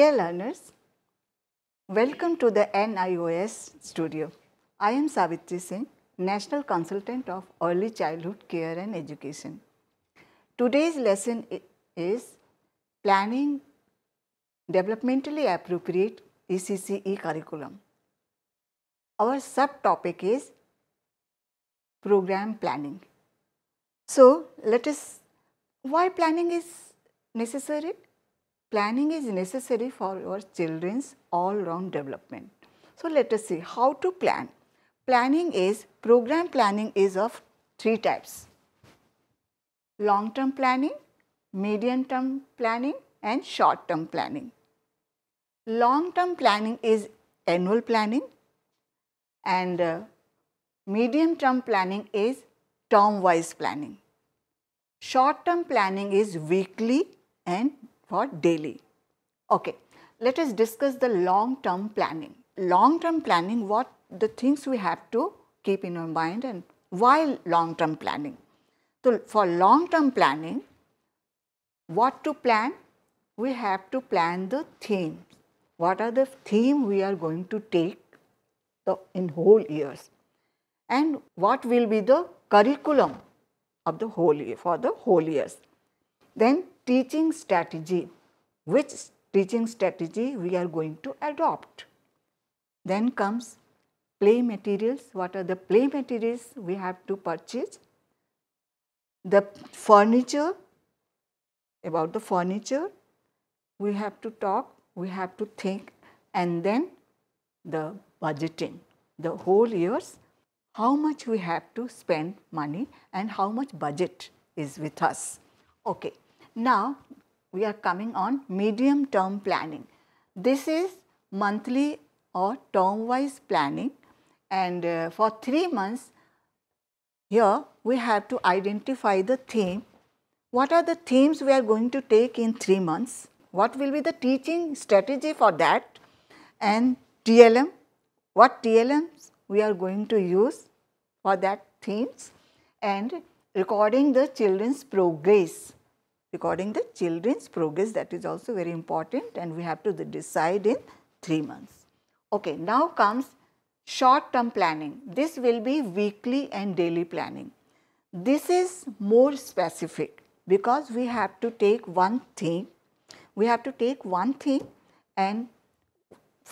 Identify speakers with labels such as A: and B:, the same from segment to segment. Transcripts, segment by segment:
A: Dear learners, welcome to the NIOS studio. I am Savitri Singh, National Consultant of Early Childhood Care and Education. Today's lesson is Planning Developmentally Appropriate ECCE Curriculum. Our subtopic is Program Planning. So, let us, why planning is necessary? planning is necessary for your children's all-round development. So let us see how to plan. Planning is, program planning is of three types. Long-term planning, medium-term planning and short-term planning. Long-term planning is annual planning and uh, medium-term planning is term-wise planning. Short-term planning is weekly and for daily. Okay, let us discuss the long-term planning. Long-term planning, what the things we have to keep in our mind and why long-term planning? So for long-term planning, what to plan? We have to plan the themes. What are the theme we are going to take the, in whole years? And what will be the curriculum of the whole year, for the whole years? Then teaching strategy, which teaching strategy we are going to adopt. Then comes play materials, what are the play materials we have to purchase, the furniture, about the furniture, we have to talk, we have to think and then the budgeting, the whole year's how much we have to spend money and how much budget is with us. Okay, now, we are coming on medium term planning. This is monthly or term wise planning and uh, for 3 months here we have to identify the theme. What are the themes we are going to take in 3 months? What will be the teaching strategy for that? And TLM, what TLMs we are going to use for that themes and recording the children's progress regarding the children's progress that is also very important and we have to decide in 3 months. Okay, now comes short term planning. This will be weekly and daily planning. This is more specific because we have to take one thing. We have to take one thing and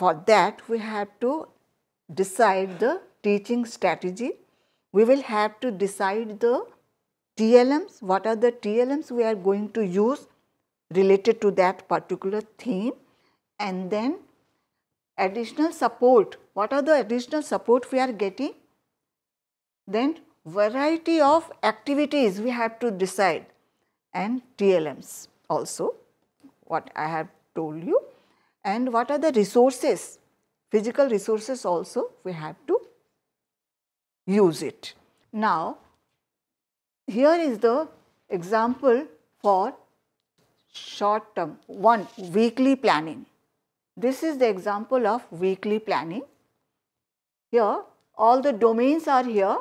A: for that we have to decide the teaching strategy. We will have to decide the TLMs, what are the TLMs we are going to use related to that particular theme and then additional support, what are the additional support we are getting? Then variety of activities we have to decide and TLMs also what I have told you and what are the resources, physical resources also we have to use it. Now, here is the example for short term. One, weekly planning. This is the example of weekly planning. Here, all the domains are here.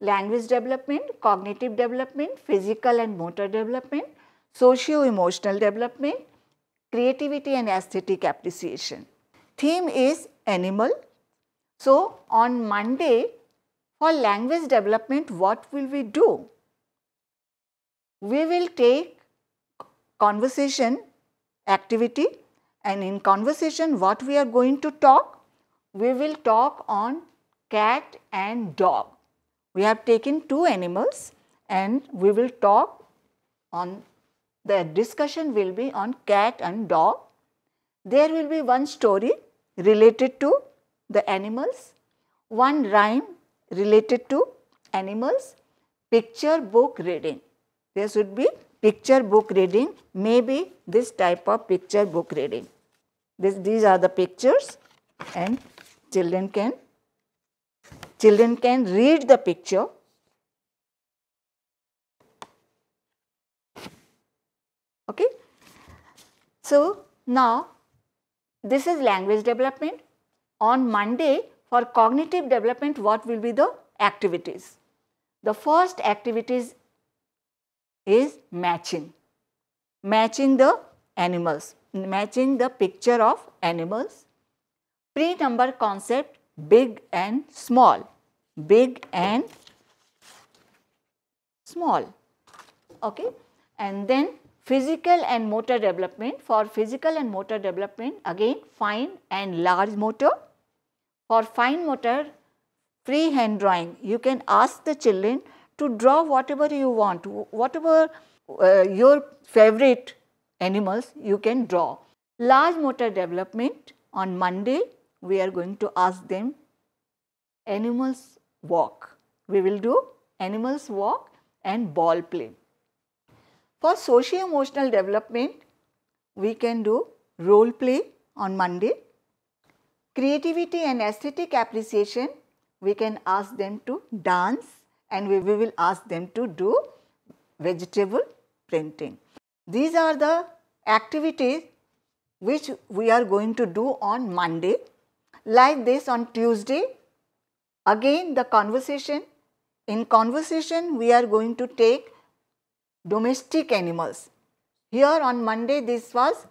A: Language development, cognitive development, physical and motor development, socio-emotional development, creativity and aesthetic appreciation. Theme is animal. So, on Monday, for language development, what will we do? we will take conversation activity and in conversation what we are going to talk? We will talk on cat and dog. We have taken two animals and we will talk on the discussion will be on cat and dog. There will be one story related to the animals, one rhyme related to animals, picture book reading. There should be picture book reading, maybe this type of picture book reading. This, these are the pictures and children can, children can read the picture okay so now this is language development on monday for cognitive development what will be the activities the first activities is matching. Matching the animals, matching the picture of animals. Pre-number concept big and small, big and small. Okay. And then physical and motor development. For physical and motor development again fine and large motor. For fine motor free hand drawing you can ask the children to draw whatever you want, whatever uh, your favorite animals you can draw. Large motor development on Monday we are going to ask them animals walk. We will do animals walk and ball play. For socio-emotional development we can do role play on Monday. Creativity and aesthetic appreciation we can ask them to dance and we, we will ask them to do vegetable printing. These are the activities which we are going to do on Monday. Like this on Tuesday, again the conversation. In conversation, we are going to take domestic animals. Here on Monday, this was,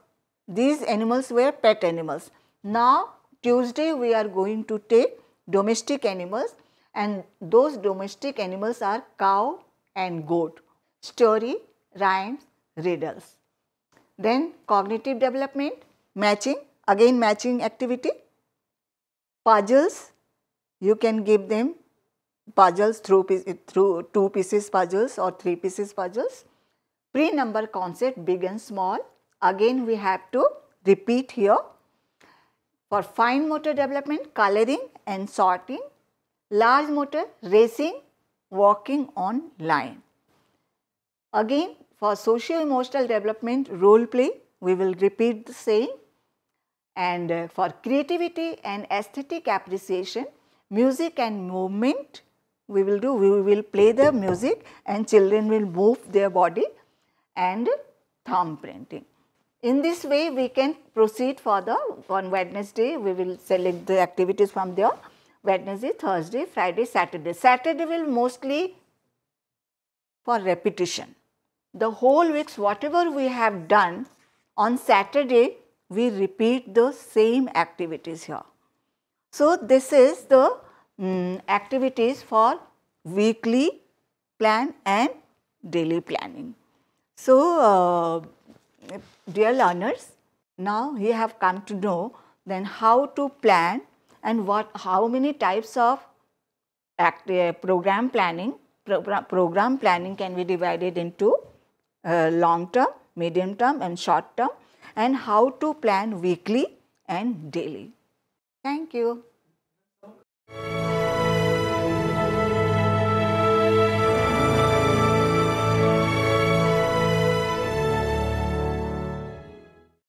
A: these animals were pet animals. Now, Tuesday, we are going to take domestic animals and those domestic animals are cow and goat. Story, rhymes, riddles. Then cognitive development, matching, again matching activity. Puzzles, you can give them puzzles through, through two pieces puzzles or three pieces puzzles. Pre-number concept big and small, again we have to repeat here. For fine motor development, coloring and sorting large motor racing, walking on line. Again for socio emotional development role play we will repeat the same and uh, for creativity and aesthetic appreciation music and movement we will do we will play the music and children will move their body and thumb printing. In this way we can proceed further on Wednesday we will select the activities from there. Wednesday, Thursday, Friday, Saturday. Saturday will mostly for repetition. The whole weeks, whatever we have done on Saturday, we repeat the same activities here. So, this is the um, activities for weekly plan and daily planning. So, uh, dear learners, now you have come to know then how to plan and what, how many types of act, uh, program planning, pro program planning can be divided into uh, long term, medium term and short term and how to plan weekly and daily. Thank you.